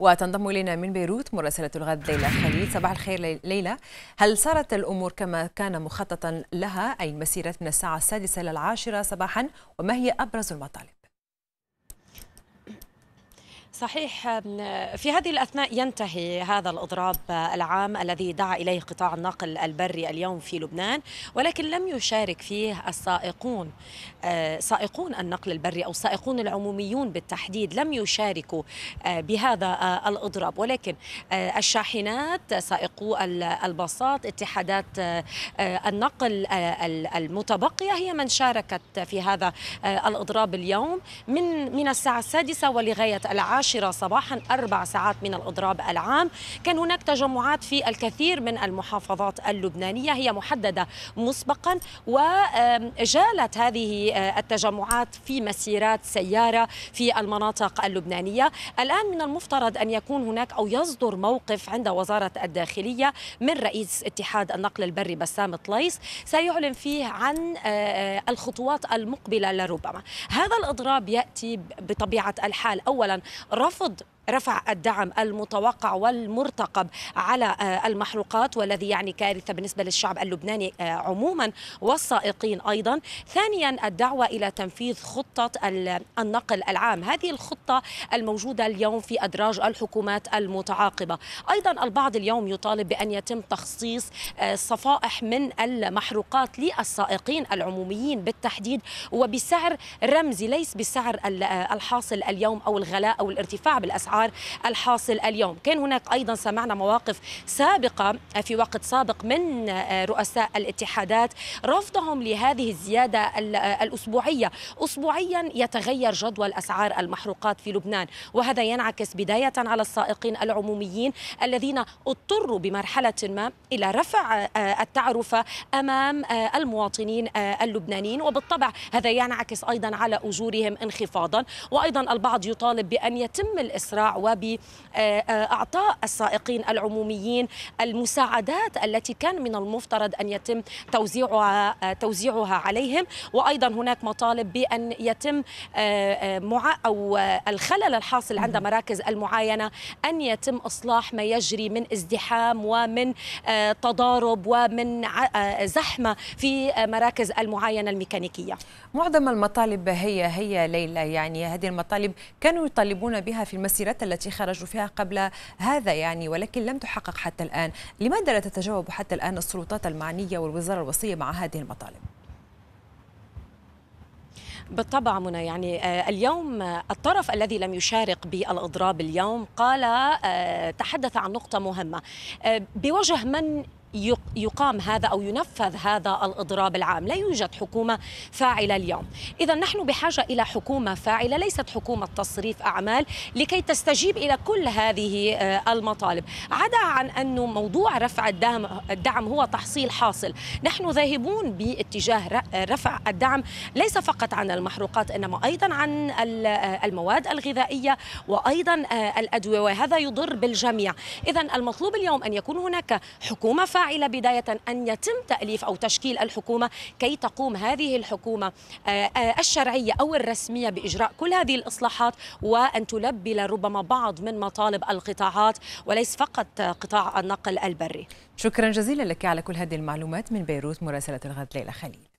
وتنضم إلينا من بيروت مراسلة الغد ليلى خليل صباح الخير ليلى هل سارت الأمور كما كان مخططا لها أي مسيرة من الساعة السادسة للعاشرة صباحا وما هي أبرز المطالب؟ صحيح في هذه الأثناء ينتهي هذا الإضراب العام الذي دعا إليه قطاع النقل البري اليوم في لبنان ولكن لم يشارك فيه السائقون أه، سائقون النقل البري أو سائقون العموميون بالتحديد لم يشاركوا أه، بهذا أه، الإضراب ولكن الشاحنات سائقو الباصات اتحادات النقل المتبقية هي من شاركت في هذا الإضراب اليوم من من الساعة السادسة ولغاية العاشرة العاشرة صباحا أربع ساعات من الإضراب العام كان هناك تجمعات في الكثير من المحافظات اللبنانية هي محددة مسبقا وجالت هذه آه، التجمعات في مسيرات سيارة في المناطق اللبنانية الآن من المفترض أن يكون هناك أو يصدر موقف عند وزارة الداخلية من رئيس اتحاد النقل البري بسام طليس سيعلن فيه عن آه، الخطوات المقبلة لربما هذا الإضراب يأتي بطبيعة الحال أولا رفض رفع الدعم المتوقع والمرتقب على آه، المحروقات والذي يعني كارثه بالنسبه للشعب اللبناني آه، عموما والسائقين ايضا. ثانيا الدعوه الى تنفيذ خطه النقل العام، هذه الخطه الموجوده اليوم في ادراج الحكومات المتعاقبه. ايضا البعض اليوم يطالب بان يتم تخصيص آه، صفائح من المحروقات للسائقين العموميين بالتحديد وبسعر رمزي ليس بسعر الحاصل اليوم او الغلاء او الارتفاع بالاسعار الأسعار الحاصل اليوم كان هناك أيضا سمعنا مواقف سابقة آه، في وقت سابق من آه، رؤساء الاتحادات رفضهم لهذه الزيادة آه، الأسبوعية أسبوعيا يتغير جدول أسعار المحروقات في لبنان وهذا ينعكس بداية على السائقين العموميين الذين اضطروا بمرحلة ما إلى رفع التعرفة أمام المواطنين اللبنانيين وبالطبع هذا ينعكس أيضا على أجورهم انخفاضا وأيضا البعض يطالب بأن يتم الإسراع وباعطاء السائقين العموميين المساعدات التي كان من المفترض ان يتم توزيعها توزيعها عليهم وايضا هناك مطالب بان يتم آه، مع او الخلل الحاصل عند مراكز المعاينه ان يتم اصلاح ما يجري من ازدحام ومن آه، تضارب ومن آه، زحمه في مراكز المعاينه الميكانيكيه. معظم المطالب هي هي ليلى يعني هذه المطالب كانوا يطالبون بها في المسيرات التعبيرات التي خرجوا فيها قبل هذا يعني ولكن لم تحقق حتى الآن لماذا لا تتجاوب حتى الآن السلطات المعنية والوزارة الوصية مع هذه المطالب؟ بالطبع منى يعني آه، اليوم الطرف الذي لم يشارك بالاضراب اليوم قال آه، تحدث عن نقطه مهمه آه، بوجه من يقام هذا أو ينفذ هذا الإضراب العام لا يوجد حكومة فاعلة اليوم إذا نحن بحاجة إلى حكومة فاعلة ليست حكومة تصريف أعمال لكي تستجيب إلى كل هذه آه، المطالب عدا عن انه موضوع رفع الدعم, الدعم هو تحصيل حاصل نحن ذاهبون باتجاه رفع الدعم ليس فقط عن المحروقات إنما أيضا عن آه، المواد الغذائية وأيضا آه، الأدوية وهذا يضر بالجميع إذا المطلوب اليوم أن يكون هناك حكومة فاعلة الفاعلة بداية أن يتم تأليف أو تشكيل الحكومة كي تقوم هذه الحكومة آه، آه، الشرعية أو الرسمية بإجراء كل هذه الإصلاحات وأن تلبي لربما بعض من مطالب القطاعات وليس فقط قطاع النقل البري شكرا جزيلا لك على كل هذه المعلومات من بيروت مراسلة الغد ليلى خليل